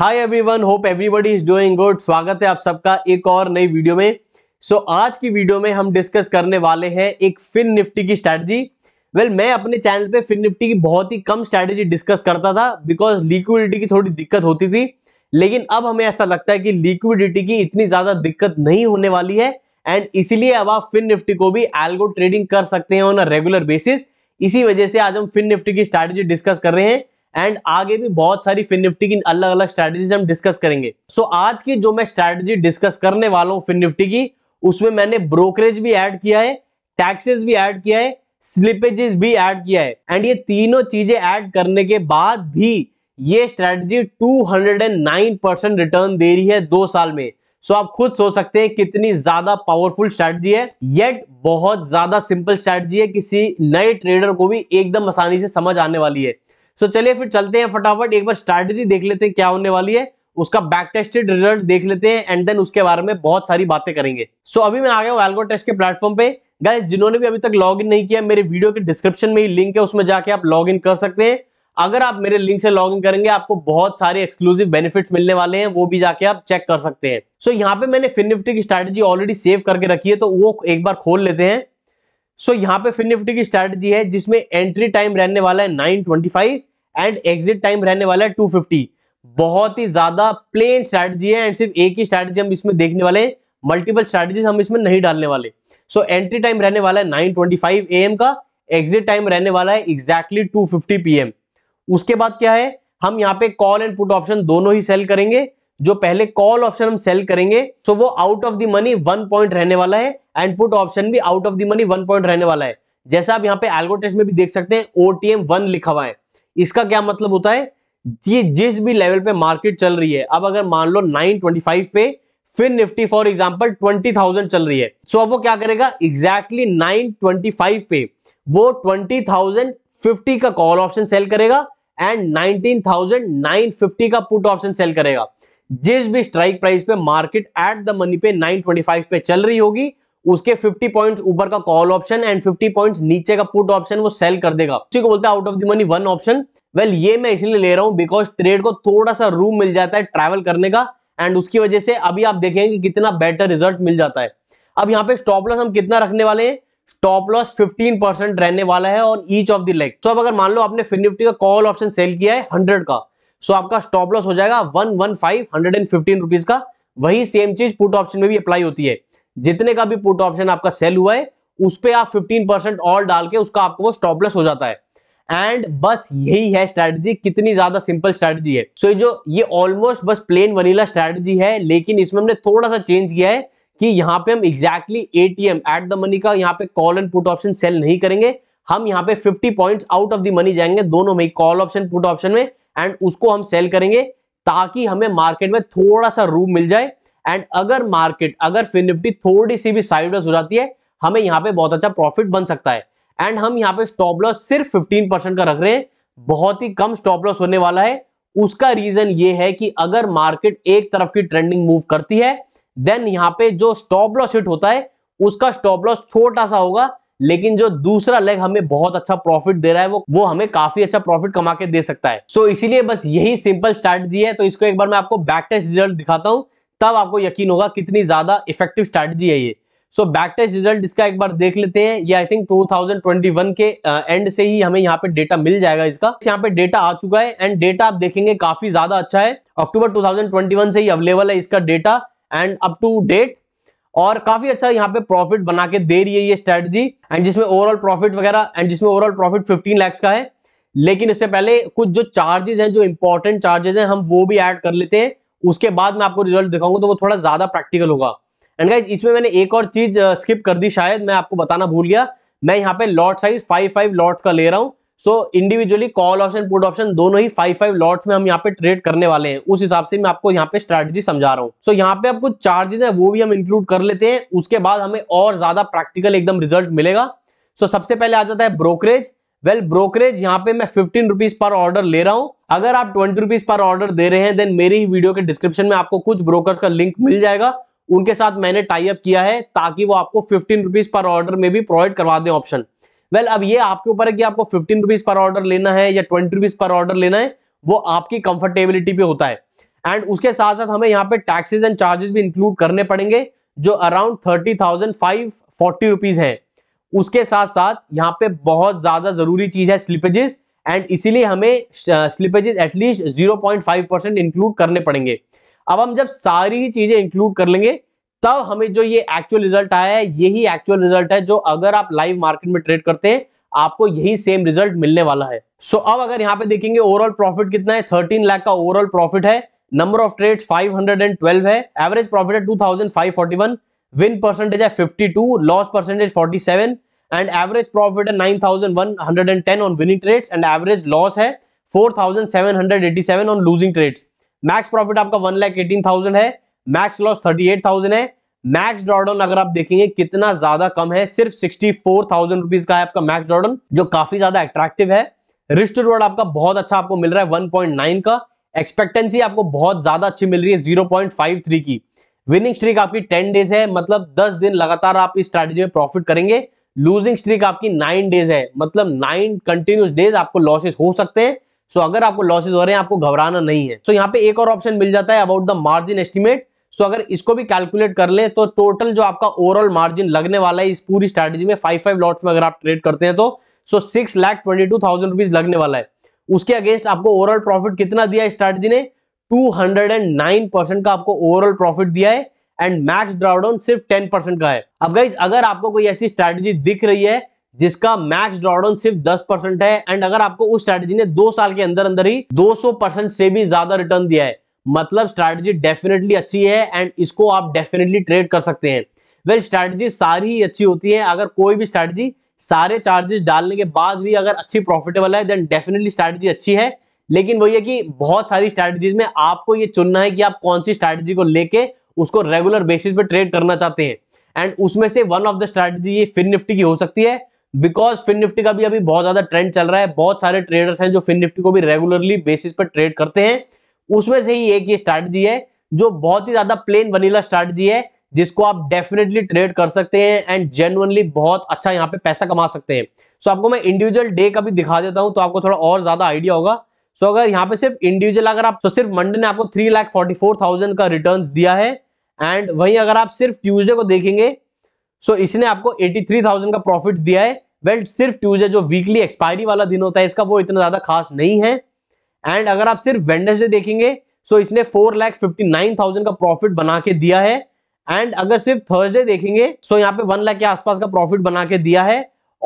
hi everyone hope everybody is doing good स्वागत है आप सबका एक और नई वीडियो में सो so, आज की वीडियो में हम डिस्कस करने वाले हैं एक फिन निफ्टी की स्ट्रैटेजी वेल well, मैं अपने चैनल पे फिन निफ्टी की बहुत ही कम स्ट्रैटेजी डिस्कस करता था बिकॉज लिक्विडिटी की थोड़ी दिक्कत होती थी लेकिन अब हमें ऐसा लगता है कि लिक्विडिटी की इतनी ज्यादा दिक्कत नहीं होने वाली है एंड इसीलिए अब आप फिन निफ्टी को भी एल्गो ट्रेडिंग कर सकते हैं ऑन अ रेगुलर बेसिस इसी वजह से आज हम फिन निफ्टी की स्ट्रैटेजी डिस्कस कर रहे हैं एंड आगे भी बहुत सारी फिन निफ्टी की अलग अलग स्ट्रैटेजीज हम डिस्कस करेंगे सो so, आज की जो मैं स्ट्रैटेजी डिस्कस करने वाला हूँ फिन निफ्टी की उसमें मैंने ब्रोकरेज भी ऐड किया है टैक्सेस भी ऐड किया है स्लिपेजेस भी ऐड किया है एंड ये तीनों चीजें ऐड करने के बाद भी ये स्ट्रैटेजी 209 परसेंट रिटर्न दे रही है दो साल में सो so, आप खुद सोच सकते हैं कितनी ज्यादा पावरफुल स्ट्रैटेजी है येट बहुत ज्यादा सिंपल स्ट्रैटेजी है किसी नए ट्रेडर को भी एकदम आसानी से समझ आने वाली है सो चलिए फिर चलते हैं फटाफट एक बार स्ट्रैटेजी देख लेते हैं क्या होने वाली है उसका बैक टेस्टेड रिजल्ट देख लेते हैं एंड देन उसके बारे में बहुत सारी बातें करेंगे सो so, अभी मैं आ गया हूँ एल्गो टेस्ट के प्लेटफॉर्म पे गाइज जिन्होंने भी अभी तक लॉग इन नहीं किया मेरे वीडियो के डिस्क्रिप्शन में ही लिंक है उसमें जाके आप लॉग इन कर सकते हैं अगर आप मेरे लिंक से लॉग इन करेंगे आपको बहुत सारे एक्सक्लूसिव बेनिफिट्स मिलने वाले हैं वो भी जाके आप चेक कर सकते हैं सो so, यहाँ पे मैंने फिन निफ्टी की स्ट्रैटेजी ऑलरेडी सेव करके रखी है तो वो एक बार खोल लेते हैं सो so, यहाँ पे फिन निफ्टी की स्ट्रैटेजी है जिसमें एंट्री टाइम रहने वाला है nine twenty five and exit time रहने वाला है 250 बहुत ही ज्यादा प्लेन स्ट्रैटेजी है एंड सिर्फ एक ही स्ट्रैटेजी हम इसमें देखने वाले हैं मल्टीपल स्ट्रैटेजीज हम इसमें नहीं डालने वाले सो एंट्री टाइम रहने वाला है nine twenty five A M का एग्जिट टाइम रहने वाला है exactly two fifty P M उसके बाद क्या है हम यहाँ पे कॉल एंड पुट ऑप्शन दोनों ही सेल करेंगे जो पहले कॉल ऑप्शन हम सेल करेंगे सो so वो out of the money one point रहने वाला है एंड पुट ऑप्शन भी out of the money one point रहने वाला है जैसा आप यहाँ पे एल्गो टेस्ट में भी देख सकते हैं ओटीएम वन लिखा हुआ है इसका क्या मतलब होता है ये जिस भी लेवल पे मार्केट चल रही है अब अगर मान लो 925 पे फिर निफ्टी फॉर एग्जाम्पल 20,000 चल रही है सो so अब वो क्या करेगा एग्जैक्टली exactly 925 पे वो 20,050 का कॉल ऑप्शन सेल करेगा एंड 19,950 का पुट ऑप्शन सेल करेगा जिस भी स्ट्राइक प्राइस पे मार्केट एट द मनी पे 925 पे चल रही होगी उसके 50 पॉइंट्स ऊपर का कॉल ऑप्शन एंड 50 पॉइंट्स नीचे का पुट ऑप्शन वो सेल कर देगा उसी को बोलते हैं out of the money one option well ये मैं इसलिए ले रहा हूं बिकॉज ट्रेड को थोड़ा सा रूम मिल जाता है ट्रैवल करने का एंड उसकी वजह से अभी आप देखेंगे कि कितना बेटर रिजल्ट मिल जाता है अब यहाँ पे स्टॉप लॉस हम कितना रखने वाले हैं स्टॉप लॉस फिफ्टीन रहने वाला है और each of the leg so अब अगर मान लो आपने फिर निफ्टी का कॉल ऑप्शन सेल किया है हंड्रेड का सो so आपका स्टॉप लॉस हो जाएगा वन वन का वही सेम चीज पुट ऑप्शन में भी अप्लाई होती है जितने का भी पुट ऑप्शन आपका सेल हुआ है उस पर आप 15% और डाल के उसका आपको वो स्टॉपलेस हो जाता है एंड बस यही है स्ट्रैटेजी कितनी ज्यादा सिंपल स्ट्रैटेजी है सो so, जो ये ऑलमोस्ट बस प्लेन वनीला स्ट्रैटेजी है लेकिन इसमें हमने थोड़ा सा चेंज किया है कि यहाँ पे हम exactly ATM at the money का यहाँ पे call and put option sell नहीं करेंगे हम यहाँ पे 50 points out of the money जाएंगे दोनों में कॉल ऑप्शन पुट ऑप्शन में एंड उसको हम सेल करेंगे ताकि हमें मार्केट में थोड़ा सा रूम मिल जाए एंड अगर मार्केट अगर फिर निफ्टी थोड़ी सी भी साइडवेज हो जाती है हमें यहाँ पे बहुत अच्छा प्रॉफिट बन सकता है एंड हम यहाँ पे स्टॉप लॉस सिर्फ 15 परसेंट का रख रहे हैं बहुत ही कम स्टॉप लॉस होने वाला है उसका रीजन ये है कि अगर मार्केट एक तरफ की ट्रेंडिंग मूव करती है देन यहाँ पे जो स्टॉप लॉस हिट होता है उसका स्टॉप लॉस छोटा सा होगा लेकिन जो दूसरा लेग हमें बहुत अच्छा प्रॉफिट दे रहा है वो वो हमें काफी अच्छा प्रॉफिट कमा के दे सकता है सो so, इसीलिए बस यही सिंपल स्ट्रैटेजी है तो इसको एक बार मैं आपको बैक टेस्ट रिजल्ट दिखाता हूं तब आपको यकीन होगा कितनी ज्यादा इफेक्टिव स्ट्रैटेजी है ये सो बैक टेस्ट रिजल्ट इसका एक बार देख लेते हैं ये आई थिंक 2021 के एंड से ही हमें यहाँ पे डेटा मिल जाएगा इसका यहाँ पे डेटा आ चुका है एंड डेटा आप देखेंगे काफी ज्यादा अच्छा है अक्टूबर 2021 से ही अवेलेबल है इसका data and up to date और काफी अच्छा यहाँ पे प्रॉफिट बना के दे रही है ये स्ट्रेटजी एंड जिसमें ओवरऑल प्रॉफिट वगैरह एंड जिसमें ओवरऑल प्रॉफिट फिफ्टीन लैक्स का है लेकिन इससे पहले कुछ जो चार्जेस हैं जो इंपॉर्टेंट चार्जेस हैं हम वो भी ऐड कर लेते हैं उसके बाद मैं आपको रिजल्ट दिखाऊंगा तो वो थोड़ा ज्यादा प्रैक्टिकल होगा एंड गाइज इसमें मैंने एक और चीज स्किप कर दी शायद मैं आपको बताना भूल गया मैं यहाँ पे lot size five five lot का ले रहा हूँ so individually call option put option दोनों ही फाइव फाइव लॉट्स में हम यहाँ पे ट्रेड करने वाले हैं उस हिसाब से मैं आपको यहाँ पे स्ट्रेटजी समझा रहा हूँ सो so, यहाँ पे आपको चार्जेस है वो भी हम इंक्लूड कर लेते हैं उसके बाद हमें और ज्यादा प्रैक्टिकल एकदम रिजल्ट मिलेगा सो so, सबसे पहले आ जाता है ब्रोकरेज वेल ब्रोकरेज यहाँ पे मैं फिफ्टीन रुपीज पर ऑर्डर ले रहा हूँ अगर आप ट्वेंटी रुपीज पर ऑर्डर दे रहे हैं देन मेरी ही वीडियो के डिस्क्रिप्शन में आपको कुछ ब्रोकर का लिंक मिल जाएगा उनके साथ मैंने टाई अप किया है ताकि वो आपको फिफ्टीन रुपीज पर ऑर्डर में भी प्रोवाइड करवा दें ऑप्शन वेल अब ये आपके ऊपर है कि आपको फिफ्टीन रुपीज पर ऑर्डर लेना है या ट्वेंटी रुपीज पर ऑर्डर लेना है वो आपकी कंफर्टेबिलिटी पे होता है एंड उसके साथ साथ हमें यहाँ पे टैक्सेस एंड चार्जेस भी इंक्लूड करने पड़ेंगे जो around thirty thousand five forty rupees है उसके साथ साथ यहाँ पे बहुत ज्यादा जरूरी चीज है स्लिपेजेस एंड इसीलिए हमें slippages at least zero percent include करने पड़ेंगे अब हम जब सारी ही चीजें इंक्लूड कर लेंगे तब हमें जो ये एक्चुअल रिजल्ट आया है यही एक्चुअल रिजल्ट है जो अगर आप लाइव मार्केट में ट्रेड करते हैं आपको यही सेम रिजल्ट मिलने वाला है सो so, अब अगर यहाँ पे देखेंगे ओवरऑल प्रॉफिट कितना है थर्टीन लाख का ओवरऑल प्रॉफिट है नंबर ऑफ ट्रेड 512 है एवरेज प्रॉफिट है 2541 विन परसेंटेज है 52 loss percentage 47 and average profit है 9110 on winning trades and average loss है 4787 on losing trades max profit आपका वन लाख एटीन थाउजेंड है max loss thirty eight thousand है max drawdown अगर आप देखेंगे कितना ज्यादा कम है सिर्फ सिक्सटी फोर थाउजेंड रुपीज का है आपका मैक्स ड्रॉडाउन जो काफी ज्यादा अट्रैक्टिव है रिस्ट रिवॉर्ड आपका बहुत अच्छा आपको मिल रहा है वन पॉइंट नाइन का एक्सपेक्टेंसी आपको बहुत ज्यादा अच्छी मिल रही है जीरो पॉइंट फाइव थ्री की विनिंग स्ट्रीक आपकी टेन डेज है मतलब दस दिन लगातार आप इस स्ट्रैटेजी में प्रॉफिट करेंगे लूजिंग स्ट्रीक आपकी नाइन डेज है मतलब नाइन कंटिन्यूस डेज आपको लॉसेस हो सकते हैं सो अगर आपको लॉसेस हो रहे हैं आपको घबराना नहीं है सो यहाँ पे एक और ऑप्शन मिल जाता है about the margin estimate so अगर इसको भी कैलकुलेट कर ले तो टोटल जो आपका ओवरऑल मार्जिन लगने वाला है इस पूरी स्ट्रैटेजी में फाइव फाइव लॉट्स में अगर आप ट्रेड करते हैं तो so six lakh twenty two thousand rupees लगने वाला है उसके अगेंस्ट आपको ओवरऑल प्रॉफिट कितना दिया स्ट्रैटेजी ने 209 परसेंट का आपको ओवरऑल प्रॉफिट दिया है एंड मैक्स ड्रॉडाउन सिर्फ 10 परसेंट का है अब गाइज अगर आपको कोई ऐसी स्ट्रेटजी दिख रही है जिसका मैक्स ड्रॉडाउन सिर्फ 10 परसेंट है एंड अगर आपको उस स्ट्रेटजी ने दो साल के अंदर अंदर ही 200 परसेंट से भी ज्यादा रिटर्न दिया है मतलब स्ट्रैटेजी डेफिनेटली अच्छी है एंड इसको आप डेफिनेटली ट्रेड कर सकते हैं वेल स्ट्रेटजी सारी ही अच्छी होती है अगर कोई भी स्ट्रैटेजी सारे चार्जेस डालने के बाद भी अगर अच्छी प्रॉफिटेबल है देन डेफिनेटली स्ट्रेटजी अच्छी है लेकिन वही है कि बहुत सारी स्ट्रैटेजीज में आपको ये चुनना है कि आप कौन सी स्ट्रैटेजी को लेके उसको रेगुलर बेसिस पे ट्रेड करना चाहते हैं एंड उसमें से वन ऑफ द स्ट्रैटेजी ये फिन निफ्टी की हो सकती है बिकॉज फिन निफ्टी का भी अभी बहुत ज्यादा ट्रेंड चल रहा है बहुत सारे ट्रेडर्स हैं जो फिन निफ्टी को भी रेगुलरली बेसिस पर ट्रेड करते हैं उसमें से ही एक ये स्ट्रैटेजी है जो बहुत ही ज्यादा प्लेन वनीला स्ट्रैटेजी है जिसको आप डेफिनेटली ट्रेड कर सकते हैं एंड जेनुअनली बहुत अच्छा यहाँ पे पैसा कमा सकते हैं सो so, आपको मैं इंडिविजुअल डे का भी दिखा देता हूँ तो आपको थोड़ा और ज्यादा आइडिया होगा सो so, अगर यहाँ पे सिर्फ इंडिविजुअल अगर आप तो सिर्फ मंडे ने आपको three lakh forty four thousand का रिटर्न दिया है एंड वहीं अगर आप सिर्फ ट्यूजडे को देखेंगे सो so इसने आपको एटी थ्री थाउजेंड का प्रॉफिट दिया है वेल well, सिर्फ ट्यूजडे जो वीकली एक्सपायरी वाला दिन होता है इसका वो इतना ज्यादा खास नहीं है एंड अगर आप सिर्फ वेंडसडे देखेंगे सो so इसने four lakh fifty nine thousand का प्रॉफिट बना के दिया है एंड अगर सिर्फ थर्सडे देखेंगे सो so यहाँ पे वन लाख के आसपास का प्रॉफिट बना के दिया है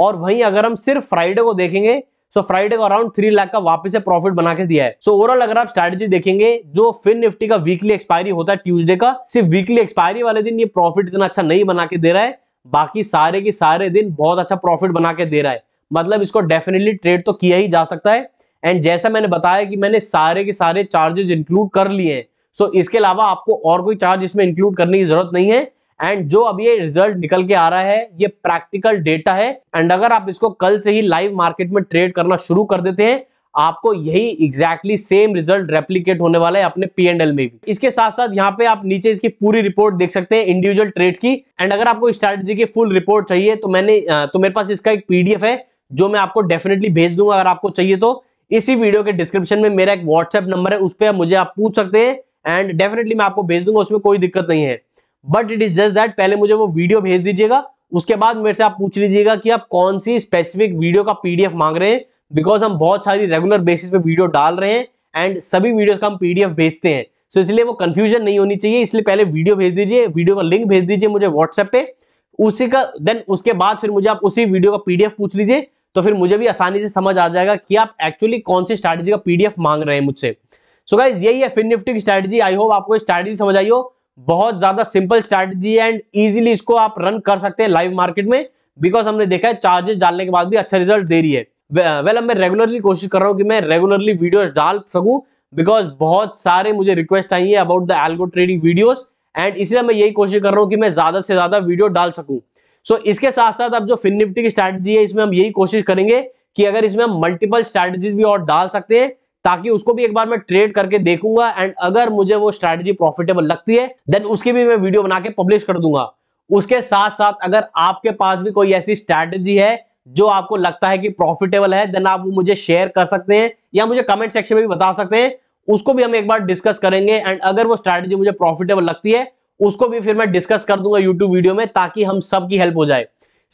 और वहीं अगर हम सिर्फ फ्राइडे को देखेंगे सो फ्राइडे को अराउंड थ्री लाख का वापस से प्रॉफिट बना के दिया है सो so, ओवरऑल अगर आप स्ट्रैटेजी देखेंगे जो फिन निफ्टी का वीकली एक्सपायरी होता है ट्यूजडे का सिर्फ वीकली एक्सपायरी वाले दिन ये प्रॉफिट इतना अच्छा नहीं बना के दे रहा है बाकी सारे के सारे दिन बहुत अच्छा प्रॉफिट बना के दे रहा है मतलब इसको डेफिनेटली ट्रेड तो किया ही जा सकता है एंड जैसा मैंने बताया कि मैंने सारे के सारे चार्जेस इंक्लूड कर लिए हैं सो so, इसके अलावा आपको और कोई चार्ज इसमें इंक्लूड करने की जरूरत नहीं है एंड जो अब ये रिजल्ट निकल के आ रहा है ये प्रैक्टिकल डेटा है एंड अगर आप इसको कल से ही लाइव मार्केट में ट्रेड करना शुरू कर देते हैं आपको यही एग्जैक्टली सेम रिजल्ट रेप्लीकेट होने वाला है अपने पी एंड एल में भी इसके साथ साथ यहाँ पे आप नीचे इसकी पूरी रिपोर्ट देख सकते हैं इंडिविजुअल ट्रेड की एंड अगर आपको स्ट्रेटेजी की फुल रिपोर्ट चाहिए तो मैंने तो मेरे पास इसका एक पीडीएफ है जो मैं आपको डेफिनेटली भेज दूंगा अगर आपको चाहिए तो इसी वीडियो के डिस्क्रिप्शन में मेरा एक व्हाट्सएप नंबर है उस पर मुझे आप पूछ सकते हैं एंड डेफिनेटली मैं आपको भेज दूंगा उसमें कोई दिक्कत नहीं है but it is just that पहले मुझे वो वीडियो भेज दीजिएगा उसके बाद मेरे से आप पूछ लीजिएगा कि आप कौन सी स्पेसिफिक वीडियो का पीडीएफ मांग रहे हैं बिकॉज हम बहुत सारी रेगुलर बेसिस पे वीडियो डाल रहे हैं एंड सभी वीडियोस का हम पीडीएफ भेजते हैं सो so, इसलिए वो कंफ्यूजन नहीं होनी चाहिए इसलिए पहले वीडियो भेज दीजिए वीडियो का लिंक भेज दीजिए मुझे व्हाट्सएप पे उसी का देन उसके बाद फिर मुझे आप उसी वीडियो का पीडीएफ पूछ लीजिए तो फिर मुझे भी आसानी से समझ आ जाएगा कि आप एक्चुअली कौन सी स्ट्रैटेजी का पीडीएफ मांग रहे हैं मुझसे सो so गाइज यही है फिन निफ्टी की स्ट्रैटेजी आई होप आपको स्ट्रैटेजी समझ आई हो बहुत ज्यादा सिंपल स्ट्रैटेजी है एंड इजीली इसको आप रन कर सकते हैं लाइव मार्केट में बिकॉज हमने देखा है चार्जेस डालने के बाद भी अच्छा रिजल्ट दे रही है वेल uh, well, अब मैं रेगुलरली कोशिश कर रहा हूँ कि मैं रेगुलरली वीडियोस डाल सकूं बिकॉज बहुत सारे मुझे रिक्वेस्ट आई है about the algo trading video and इसलिए मैं यही कोशिश कर रहा हूँ कि मैं ज्यादा से ज्यादा वीडियो डाल सकूँ सो so, इसके साथ साथ अब जो फिन निफ्टी की स्ट्रैटेजी है इसमें हम यही कोशिश करेंगे कि अगर इसमें हम मल्टीपल स्ट्रैटेजीज भी और डाल सकते हैं ताकि उसको भी एक बार मैं ट्रेड करके देखूंगा एंड अगर मुझे वो स्ट्रैटेजी प्रॉफिटेबल लगती है देन उसकी भी मैं वीडियो बना के पब्लिश कर दूंगा उसके साथ साथ अगर आपके पास भी कोई ऐसी स्ट्रैटेजी है जो आपको लगता है कि प्रॉफिटेबल है देन आप वो मुझे शेयर कर सकते हैं या मुझे कमेंट सेक्शन में भी बता सकते हैं उसको भी हम एक बार डिस्कस करेंगे एंड अगर वो स्ट्रैटेजी मुझे प्रॉफिटेबल लगती है उसको भी फिर मैं डिस्कस कर दूंगा यूट्यूब वीडियो में ताकि हम सबकी हेल्प हो जाए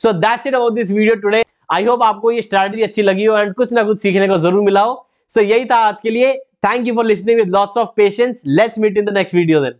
so that's it about this video today I hope आपको ये स्ट्रैटेजी अच्छी लगी हो एंड कुछ ना कुछ सीखने को जरूर मिला हो सो so, यही था आज के लिए thank you for listening with lots of patience let's meet in the next video then